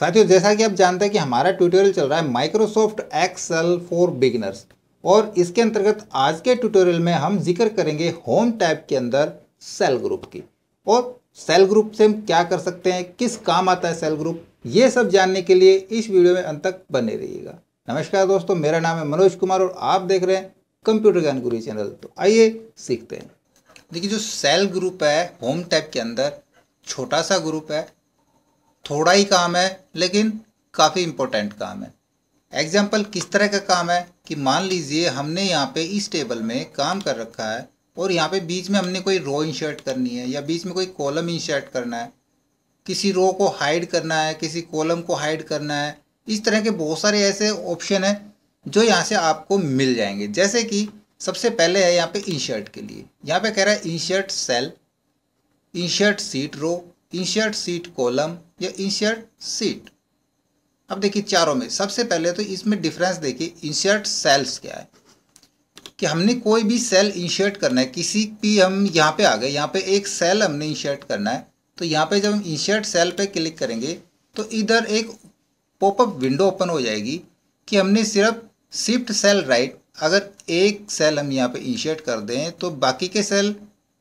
साथियों जैसा कि आप जानते हैं कि हमारा ट्यूटोरियल चल रहा है माइक्रोसॉफ्ट एक्सेल फॉर बिगिनर्स और इसके अंतर्गत आज के ट्यूटोरियल में हम जिक्र करेंगे होम टैब के अंदर सेल ग्रुप की और सेल ग्रुप से हम क्या कर सकते हैं किस काम आता है सेल ग्रुप ये सब जानने के लिए इस वीडियो में अंत तक बने रहिएगा नमस्कार दोस्तों मेरा नाम है मनोज कुमार और आप देख रहे हैं कंप्यूटर ज्ञान गुरु चैनल तो आइए सीखते हैं देखिए जो सेल ग्रुप है होम टैब के अंदर छोटा सा ग्रुप है थोड़ा ही काम है लेकिन काफ़ी इम्पोर्टेंट काम है एग्जाम्पल किस तरह का काम है कि मान लीजिए हमने यहाँ पे इस टेबल में काम कर रखा है और यहाँ पे बीच में हमने कोई रो इंशर्ट करनी है या बीच में कोई कॉलम इंशर्ट करना है किसी रो को हाइड करना है किसी कॉलम को हाइड करना है इस तरह के बहुत सारे ऐसे ऑप्शन हैं जो यहाँ से आपको मिल जाएंगे जैसे कि सबसे पहले है यहाँ पे इंशर्ट के लिए यहाँ पे कह रहा है insert cell insert sheet row insert sheet column या इंशर्ट सीट अब देखिए चारों में सबसे पहले तो इसमें डिफरेंस देखिए इंशर्ट सेल्स क्या है कि हमने कोई भी सेल इंशर्ट करना है किसी भी हम यहाँ पे आ गए यहाँ पे एक सेल हमने इंशर्ट करना है तो यहाँ पे जब हम इंशर्ट सेल पे क्लिक करेंगे तो इधर एक पॉपअप विंडो ओपन हो जाएगी कि हमने सिर्फ शिफ्ट सेल राइट अगर एक सेल हम यहाँ पे इंशर्ट कर दें तो बाकी के सेल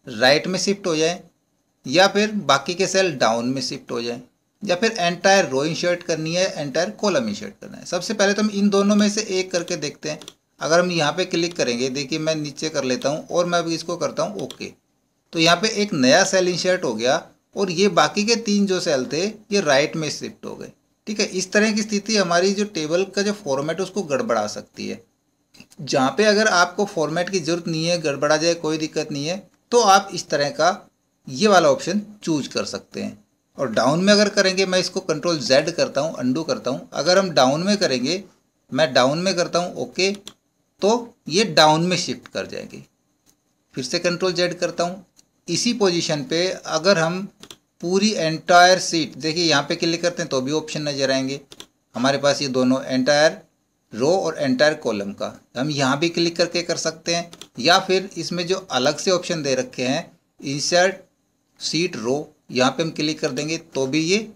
राइट में शिफ्ट हो जाए या फिर बाकी के सेल डाउन में शिफ्ट हो जाएं या फिर एंटायर रो इंशर्ट करनी है एंटायर कॉलम इंशर्ट करना है सबसे पहले तो हम इन दोनों में से एक करके देखते हैं अगर हम यहाँ पे क्लिक करेंगे देखिए मैं नीचे कर लेता हूँ और मैं अभी इसको करता हूँ ओके तो यहाँ पे एक नया सेल इंशर्ट हो गया और ये बाकी के तीन जो सेल थे ये राइट में शिफ्ट हो गए ठीक है इस तरह की स्थिति हमारी जो टेबल का जो फॉर्मेट उसको गड़बड़ा सकती है जहाँ पे अगर आपको फॉर्मेट की ज़रूरत नहीं है गड़बड़ा जाए कोई दिक्कत नहीं है तो आप इस तरह का ये वाला ऑप्शन चूज कर सकते हैं और डाउन में अगर करेंगे मैं इसको कंट्रोल जेड करता हूँ अंडू करता हूँ अगर हम डाउन में करेंगे मैं डाउन में करता हूँ ओके तो ये डाउन में शिफ्ट कर जाएगी फिर से कंट्रोल जेड करता हूँ इसी पोजीशन पे अगर हम पूरी एंटायर सीट देखिए यहाँ पे क्लिक करते हैं तो भी ऑप्शन नज़र आएंगे हमारे पास ये दोनों एंटायर रो और एंटायर कॉलम का हम यहाँ भी क्लिक करके कर सकते हैं या फिर इसमें जो अलग से ऑप्शन दे रखे हैं इंसर्ट सीट रो यहाँ पे हम क्लिक कर देंगे तो भी ये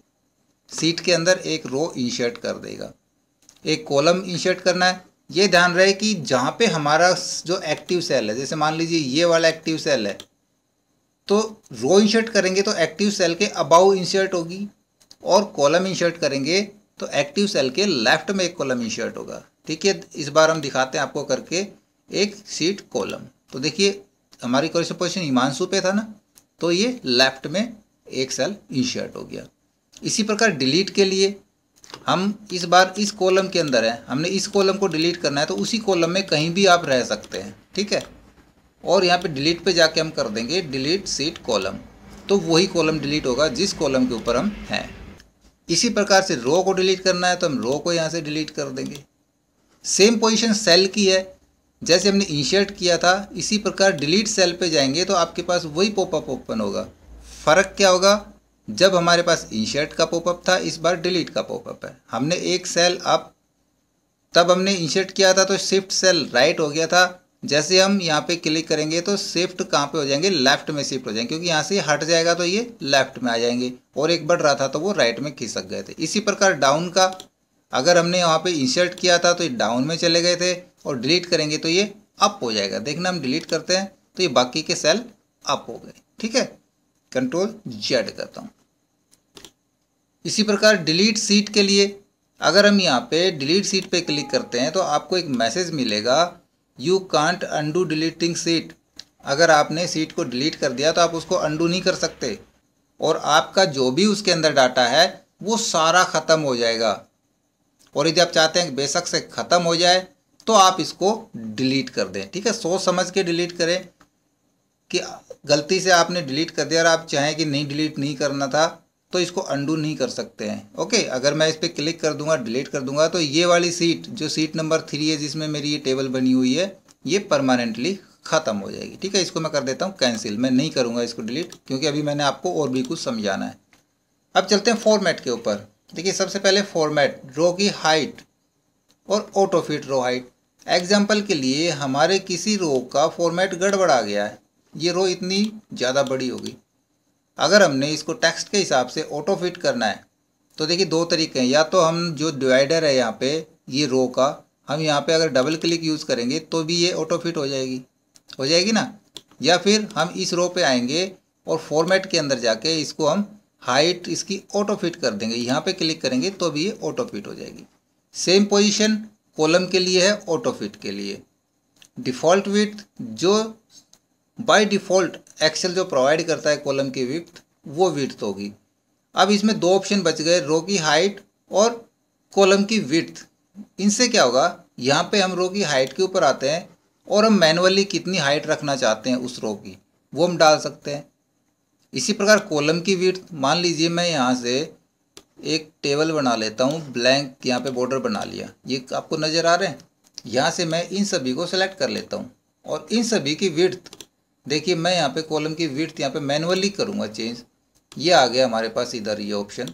सीट के अंदर एक रो इंशर्ट कर देगा एक कॉलम इंशर्ट करना है ये ध्यान रहे कि जहाँ पे हमारा जो एक्टिव सेल है जैसे मान लीजिए ये वाला एक्टिव सेल है तो रो इंशर्ट करेंगे तो एक्टिव सेल के अबाउ इंशर्ट होगी और कॉलम इंशर्ट करेंगे तो एक्टिव सेल के लेफ्ट में एक कॉलम इंशर्ट होगा ठीक है इस बार हम दिखाते हैं आपको करके एक सीट कॉलम तो देखिए हमारी पोजिशन हिमांशु पे था ना तो ये लेफ्ट में एक सेल इंशर्ट हो गया इसी प्रकार डिलीट के लिए हम इस बार इस कॉलम के अंदर है हमने इस कॉलम को डिलीट करना है तो उसी कॉलम में कहीं भी आप रह सकते हैं ठीक है और यहाँ पे डिलीट पे जाके हम कर देंगे डिलीट सीट कॉलम तो वही कॉलम डिलीट होगा जिस कॉलम के ऊपर हम हैं इसी प्रकार से रो को डिलीट करना है तो हम रो को यहाँ से डिलीट कर देंगे सेम पोजीशन सेल की है जैसे हमने इंशर्ट किया था इसी प्रकार डिलीट सेल पे जाएंगे तो आपके पास वही पॉपअप ओपन होगा फ़र्क क्या होगा जब हमारे पास इंशर्ट का पॉपअप था इस बार डिलीट का पॉपअप है हमने एक सेल अप तब हमने इंशर्ट किया था तो शिफ्ट सेल राइट हो गया था जैसे हम यहाँ पे क्लिक करेंगे तो शिफ्ट कहाँ पे हो जाएंगे लेफ्ट में शिफ्ट हो जाएंगे क्योंकि यहाँ से हट जाएगा तो ये लेफ्ट में आ जाएंगे और एक बढ़ रहा था तो वो राइट में खिसक गए थे इसी प्रकार डाउन का अगर हमने यहाँ पे इंशर्ट किया था तो ये डाउन में चले गए थे और डिलीट करेंगे तो ये अप हो जाएगा देखना हम डिलीट करते हैं तो ये बाकी के सेल अप हो गए ठीक है कंट्रोल जेड करता हूँ इसी प्रकार डिलीट सीट के लिए अगर हम यहाँ पे डिलीट सीट पे क्लिक करते हैं तो आपको एक मैसेज मिलेगा you can't undo deleting sheet अगर आपने सीट को डिलीट कर दिया तो आप उसको अंडू नहीं कर सकते और आपका जो भी उसके अंदर डाटा है वो सारा ख़त्म हो जाएगा और यदि आप चाहते हैं कि बेशक से ख़त्म हो जाए तो आप इसको डिलीट कर दें ठीक है सोच समझ के डिलीट करें कि गलती से आपने डिलीट कर दिया और आप चाहें कि नहीं डिलीट नहीं करना था तो इसको अंडू नहीं कर सकते हैं ओके अगर मैं इस पर क्लिक कर दूंगा डिलीट कर दूंगा तो ये वाली सीट जो सीट नंबर थ्री है जिसमें मेरी ये टेबल बनी हुई है ये परमानेंटली ख़त्म हो जाएगी ठीक है इसको मैं कर देता हूँ कैंसिल मैं नहीं करूँगा इसको डिलीट क्योंकि अभी मैंने आपको और भी कुछ समझाना है अब चलते हैं फॉर्मेट के ऊपर देखिए सबसे पहले फॉर्मेट रो की हाइट और auto fit row height example के लिए हमारे किसी रो का फॉर्मेट गड़बड़ा गया है ये रो इतनी ज़्यादा बड़ी होगी अगर हमने इसको टेक्स्ट के हिसाब से ऑटो फिट करना है तो देखिए दो तरीके हैं या तो हम जो डिवाइडर है यहाँ पे ये रो का हम यहाँ पे अगर डबल क्लिक यूज़ करेंगे तो भी ये ऑटो फिट हो जाएगी हो जाएगी ना या फिर हम इस रो पे आएंगे और फॉर्मेट के अंदर जाके इसको हम हाइट इसकी ऑटो फिट कर देंगे यहाँ पे क्लिक करेंगे तो भी ये ऑटो फिट हो जाएगी सेम पोजिशन कॉलम के लिए है ऑटो फिट के लिए डिफ़ॉल्ट विथ जो बाय डिफ़ॉल्ट एक्सेल जो प्रोवाइड करता है कॉलम की विथ वो विथ होगी अब इसमें दो ऑप्शन बच गए रो की हाइट और कॉलम की विथ इनसे क्या होगा यहाँ पे हम रो की हाइट के ऊपर आते हैं और हम मैनुअली कितनी हाइट रखना चाहते हैं उस रो की वो हम डाल सकते हैं इसी प्रकार कॉलम की विथ मान लीजिए मैं यहाँ से एक टेबल बना लेता हूँ ब्लैंक यहाँ पे बॉर्डर बना लिया ये आपको नज़र आ रहे हैं यहाँ से मैं इन सभी को सेलेक्ट कर लेता हूँ और इन सभी की विर्थ देखिए मैं यहाँ पे कॉलम की विर्थ यहाँ पे मैनुअली करूँगा चेंज ये आ गया हमारे पास इधर ये ऑप्शन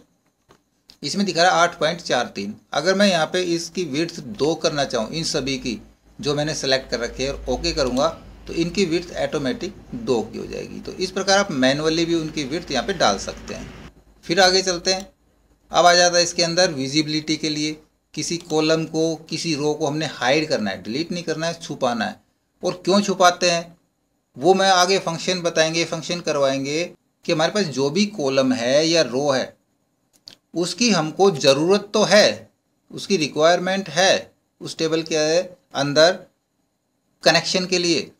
इसमें दिखा रहा है आठ पॉइंट चार तीन अगर मैं यहाँ पे इसकी विर्थ दो करना चाहूँ इन सभी की जो मैंने सेलेक्ट कर रखी है और ओके करूँगा तो इनकी विर्थ ऐटोमेटिक दो की हो जाएगी तो इस प्रकार आप मैनुअली भी उनकी विर्थ यहाँ पर डाल सकते हैं फिर आगे चलते हैं अब आ जाता है इसके अंदर विजिबिलिटी के लिए किसी कॉलम को किसी रो को हमने हाइड करना है डिलीट नहीं करना है छुपाना है और क्यों छुपाते हैं वो मैं आगे फंक्शन बताएंगे फंक्शन करवाएंगे कि हमारे पास जो भी कॉलम है या रो है उसकी हमको ज़रूरत तो है उसकी रिक्वायरमेंट है उस टेबल के अंदर कनेक्शन के लिए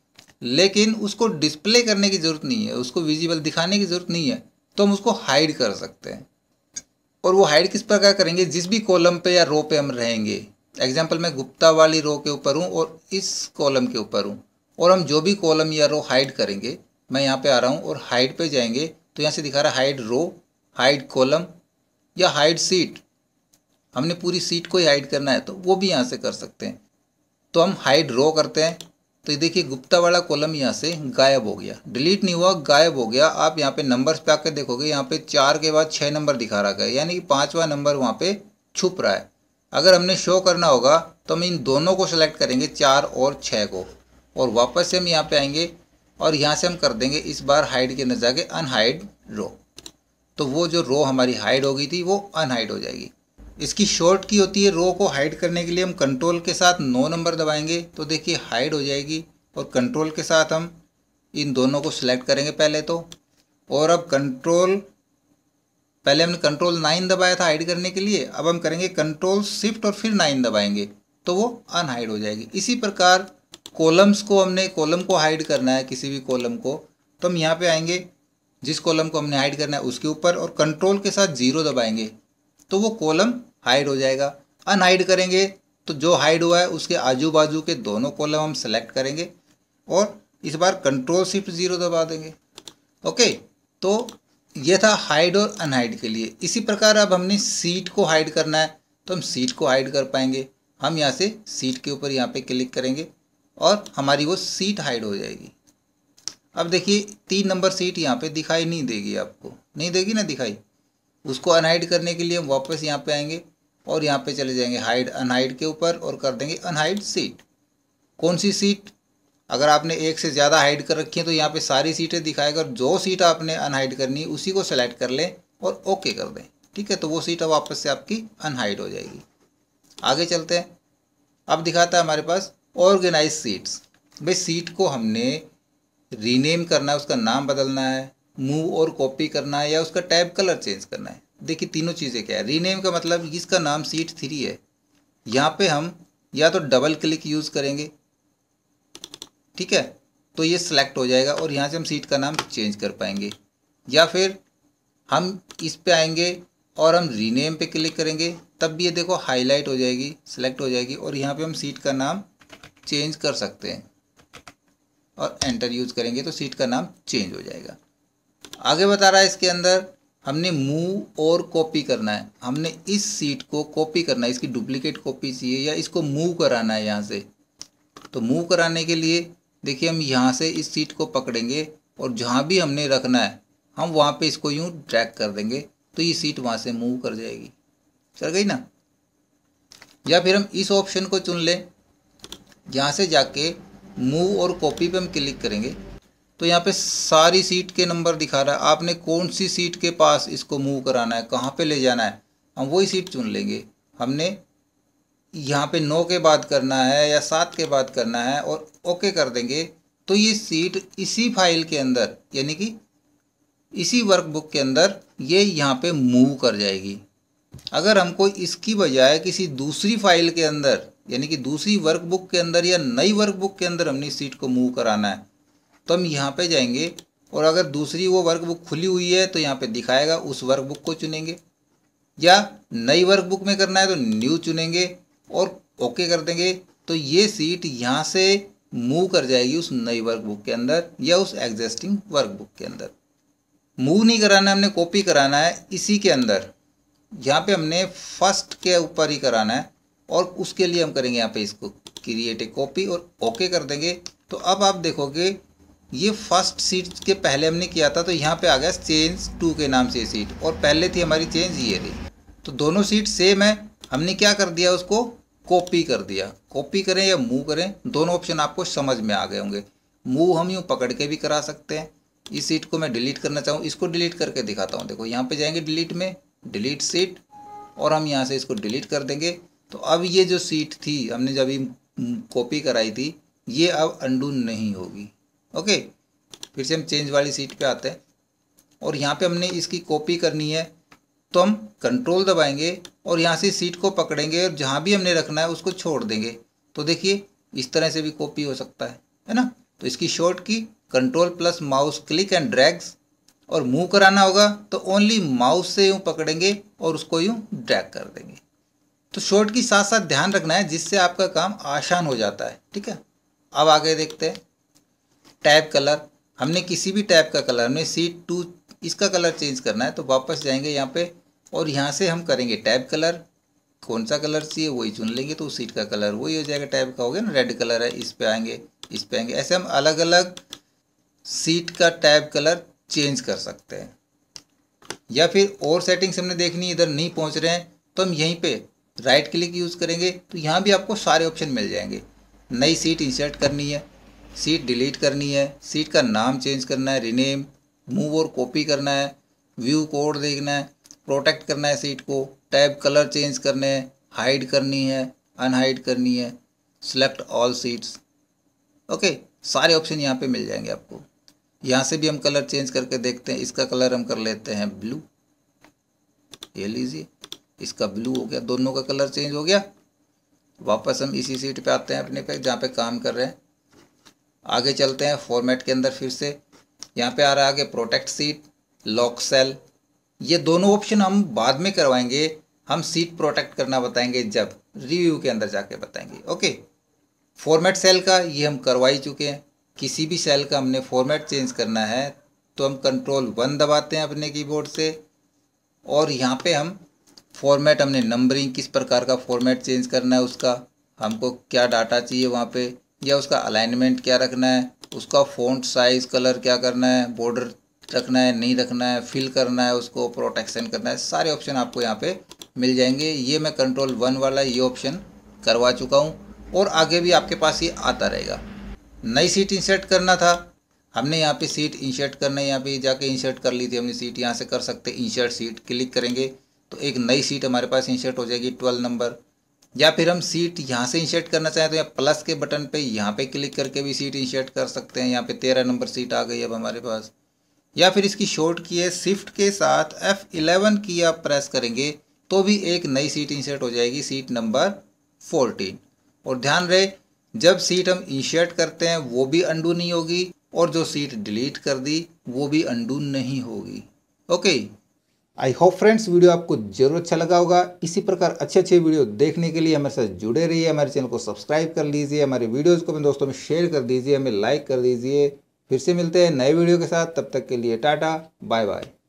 लेकिन उसको डिस्प्ले करने की ज़रूरत नहीं है उसको विजिबल दिखाने की ज़रूरत नहीं है तो हम उसको हाइड कर सकते हैं और वो हाइड किस प्रकार करेंगे जिस भी कॉलम पे या रो पे हम रहेंगे एग्जाम्पल मैं गुप्ता वाली रो के ऊपर हूँ और इस कॉलम के ऊपर हूँ और हम जो भी कॉलम या रो हाइड करेंगे मैं यहाँ पे आ रहा हूँ और हाइड पे जाएंगे तो यहाँ से दिखा रहा है हाइड रो हाइड कॉलम या हाइड सीट हमने पूरी सीट को ही हाइड करना है तो वो भी यहाँ से कर सकते हैं तो हम हाइड रो करते हैं तो ये देखिए गुप्ता वाला कॉलम यहाँ से गायब हो गया डिलीट नहीं हुआ गायब हो गया आप यहाँ पे नंबर्स पे आकर देखोगे यहाँ पे चार के बाद छः नंबर दिखा रहा है यानी कि पाँचवा नंबर वहाँ पे छुप रहा है अगर हमने शो करना होगा तो हम इन दोनों को सिलेक्ट करेंगे चार और छः को और वापस से हम यहाँ पे आएंगे और यहाँ से हम कर देंगे इस बार हाइड के अंदर जाके अनहाइड रो तो वो जो रो हमारी हाइड हो गई थी वो अनहाइड हो जाएगी इसकी शॉर्ट की होती है रो को हाइड करने के लिए हम कंट्रोल के साथ नौ नंबर दबाएंगे तो देखिए हाइड हो जाएगी और कंट्रोल के साथ हम इन दोनों को सिलेक्ट करेंगे पहले तो और अब कंट्रोल पहले हमने कंट्रोल नाइन दबाया था हाइड करने के लिए अब हम करेंगे कंट्रोल शिफ्ट और फिर नाइन दबाएंगे तो वो अनहाइड हो जाएगी इसी प्रकार कॉलम्स को हमने कॉलम को हाइड करना है किसी भी कॉलम को तो हम यहाँ पे आएंगे जिस कॉलम को हमने हाइड करना है उसके ऊपर और कंट्रोल के साथ जीरो दबाएंगे तो वो कॉलम हाइड हो जाएगा अनहाइड करेंगे तो जो हाइड हुआ है उसके आजू बाजू के दोनों कॉलम हम सेलेक्ट करेंगे और इस बार कंट्रोल शिफ्ट ज़ीरो दबा देंगे ओके तो ये था हाइड और अनहाइड के लिए इसी प्रकार अब हमने सीट को हाइड करना है तो हम सीट को हाइड कर पाएंगे हम यहाँ से सीट के ऊपर यहाँ पे क्लिक करेंगे और हमारी वो सीट हाइड हो जाएगी अब देखिए तीन नंबर सीट यहाँ पे दिखाई नहीं देगी आपको नहीं देगी ना दिखाई उसको अनहाइड करने के लिए हम वापस यहाँ पे आएंगे और यहाँ पे चले जाएंगे हाइड अनहाइड के ऊपर और कर देंगे अनहाइड सीट कौन सी सीट अगर आपने एक से ज़्यादा हाइड कर रखी है तो यहाँ पे सारी सीटें दिखाएगा जो सीट आपने अनहाइड करनी है उसी को सेलेक्ट कर लें और ओके कर दें ठीक है तो वो सीट अब वापस से आपकी अनहाइड हो जाएगी आगे चलते हैं अब दिखाता है हमारे पास ऑर्गेनाइज सीट्स भाई सीट को हमने रीनेम करना है उसका नाम बदलना है मूव और कॉपी करना है या उसका टैब कलर चेंज करना है देखिए तीनों चीज़ें क्या है रीनेम का मतलब इसका नाम सीट थ्री है यहाँ पे हम या तो डबल क्लिक यूज़ करेंगे ठीक है तो ये सिलेक्ट हो जाएगा और यहाँ से हम सीट का नाम चेंज कर पाएंगे या फिर हम इस पे आएंगे और हम रीनेम पे क्लिक करेंगे तब भी ये देखो हाईलाइट हो जाएगी सिलेक्ट हो जाएगी और यहाँ पे हम सीट का नाम चेंज कर सकते हैं और एंटर यूज़ करेंगे तो सीट का नाम चेंज हो जाएगा आगे बता रहा है इसके अंदर हमने मूव और कॉपी करना है हमने इस सीट को कॉपी करना है इसकी डुप्लीकेट कॉपी चाहिए या इसको मूव कराना है यहाँ से तो मूव कराने के लिए देखिए हम यहाँ से इस सीट को पकड़ेंगे और जहाँ भी हमने रखना है हम वहाँ पे इसको यूँ ट्रैक कर देंगे तो ये सीट वहाँ से मूव कर जाएगी चल गई ना या फिर हम इस ऑप्शन को चुन लें यहाँ से जाके मूव और कॉपी पे हम क्लिक करेंगे तो यहाँ पे सारी सीट के नंबर दिखा रहा है आपने कौन सी सीट के पास इसको मूव कराना है कहाँ पे ले जाना है हम वही सीट चुन लेंगे हमने यहाँ पे नौ के बाद करना है या सात के बाद करना है और ओके कर देंगे तो ये सीट इसी फाइल के अंदर यानी कि इसी वर्कबुक के अंदर ये यहाँ पे मूव कर जाएगी अगर हमको इसकी बजाय किसी दूसरी फाइल के अंदर यानी कि दूसरी वर्कबुक के अंदर या नई वर्कबुक के अंदर हमने सीट को मूव कराना है तो हम यहाँ पे जाएंगे और अगर दूसरी वो वर्क बुक खुली हुई है तो यहाँ पे दिखाएगा उस वर्क बुक को चुनेंगे या नई वर्क बुक में करना है तो न्यू चुनेंगे और ओके कर देंगे तो ये सीट यहाँ से मूव कर जाएगी उस नई वर्क बुक के अंदर या उस एग्जिस्टिंग वर्क बुक के अंदर मूव नहीं कराना हमने कॉपी कराना है इसी के अंदर यहाँ पे हमने फर्स्ट के ऊपर ही कराना है और उसके लिए हम करेंगे यहाँ पे इसको क्रिएट ए कॉपी और ओके कर देंगे तो अब आप देखोगे ये फर्स्ट सीट के पहले हमने किया था तो यहाँ पे आ गया चेंज टू के नाम से सीट और पहले थी हमारी चेंज ये थी तो दोनों सीट सेम है हमने क्या कर दिया उसको कॉपी कर दिया कॉपी करें या मूव करें दोनों ऑप्शन आपको समझ में आ गए होंगे मूव हम यूँ पकड़ के भी करा सकते हैं इस सीट को मैं डिलीट करना चाहूँ इसको डिलीट करके दिखाता हूँ देखो यहाँ पर जाएंगे डिलीट में डिलीट सीट और हम यहाँ से इसको डिलीट कर देंगे तो अब ये जो सीट थी हमने जब कॉपी कराई थी ये अब अंडू नहीं होगी ओके फिर से हम चेंज वाली सीट पे आते हैं और यहाँ पे हमने इसकी कॉपी करनी है तो हम कंट्रोल दबाएंगे और यहाँ से सीट को पकड़ेंगे और जहाँ भी हमने रखना है उसको छोड़ देंगे तो देखिए इस तरह से भी कॉपी हो सकता है है ना तो इसकी शॉर्ट की control plus mouse click and drags और मूव कराना होगा तो ओनली माउस से यूँ पकड़ेंगे और उसको यूँ ड्रैग कर देंगे तो शॉर्ट की साथ साथ ध्यान रखना है जिससे आपका काम आसान हो जाता है ठीक है अब आगे देखते हैं टैब कलर हमने किसी भी टैब का कलर हमने सीट टू इसका कलर चेंज करना है तो वापस जाएंगे यहाँ पे और यहाँ से हम करेंगे टैब कलर कौन सा कलर चाहिए वही चुन लेंगे तो उस सीट का कलर वही हो जाएगा टैब का हो गया ना रेड कलर है इस पर आएंगे इस पर आएंगे ऐसे हम अलग अलग सीट का टैब कलर चेंज कर सकते हैं या फिर और सेटिंग्स हमने देखनी इधर नहीं पहुँच रहे हैं तो हम यहीं पर राइट क्लिक यूज़ करेंगे तो यहाँ भी आपको सारे ऑप्शन मिल जाएंगे नई सीट इंसर्ट करनी है सीट डिलीट करनी है सीट का नाम चेंज करना है रिनेम मूव और कॉपी करना है व्यू कोड देखना है प्रोटेक्ट करना है सीट को टैब कलर चेंज करने हैं हाइड करनी है अनहाइड करनी है सेलेक्ट ऑल सीट्स ओके सारे ऑप्शन यहाँ पे मिल जाएंगे आपको यहाँ से भी हम कलर चेंज करके देखते हैं इसका कलर हम कर लेते हैं ब्लू ये लीजिए इसका ब्लू हो गया दोनों का कलर चेंज हो गया वापस हम इसी सीट पे आते हैं अपने पे जहाँ पे काम कर रहे हैं आगे चलते हैं फॉर्मेट के अंदर फिर से यहाँ पे आ रहा है आगे प्रोटेक्ट सीट लॉक सेल ये दोनों ऑप्शन हम बाद में करवाएंगे हम सीट प्रोटेक्ट करना बताएंगे जब रिव्यू के अंदर जाके बताएंगे ओके फॉर्मेट सेल का ये हम करवा ही चुके हैं किसी भी सेल का हमने फॉर्मेट चेंज करना है तो हम कंट्रोल वन दबाते हैं अपने कीबोर्ड से और यहाँ पे हम फॉर्मेट हमने नंबरिंग किस प्रकार का फॉर्मेट चेंज करना है उसका हमको क्या डाटा चाहिए वहाँ पे या उसका अलाइनमेंट क्या रखना है उसका फ़ॉन्ट साइज़ कलर क्या करना है बॉर्डर रखना है नहीं रखना है फिल करना है उसको प्रोटेक्शन करना है सारे ऑप्शन आपको यहाँ पे मिल जाएंगे ये मैं कंट्रोल वन वाला ये ऑप्शन करवा चुका हूँ और आगे भी आपके पास ये आता रहेगा नई सीट इंसर्ट करना था हमने यहाँ पे सीट इंसर्ट करना है यहाँ पे जाके इंसर्ट कर ली थी हमने सीट यहाँ से कर सकते इंसर्ट सीट क्लिक करेंगे तो एक नई सीट हमारे पास इंसर्ट हो जाएगी ट्वेल्व नंबर या फिर हम सीट यहाँ से इंसर्ट करना चाहें तो या प्लस के बटन पे यहाँ पे क्लिक करके भी सीट इंसर्ट कर सकते हैं यहाँ पे तेरह नंबर सीट आ गई अब हमारे पास या फिर इसकी शॉर्ट की है शिफ्ट के साथ एफ़ इलेवन की आप प्रेस करेंगे तो भी एक नई सीट इंसर्ट हो जाएगी सीट नंबर फोर्टीन और ध्यान रहे जब सीट हम इंसर्ट करते हैं वो भी अंडू नहीं होगी और जो सीट डिलीट कर दी वो भी अंडू नहीं होगी okay I hope friends video आपको जरूर अच्छा लगा होगा इसी प्रकार अच्छे अच्छे वीडियो देखने के लिए हमारे साथ जुड़े रहिए हमारे चैनल को सब्सक्राइब कर लीजिए हमारे वीडियोज़ को अपने दोस्तों में शेयर कर दीजिए हमें लाइक कर दीजिए फिर से मिलते हैं नए वीडियो के साथ तब तक के लिए टाटा बाय बाय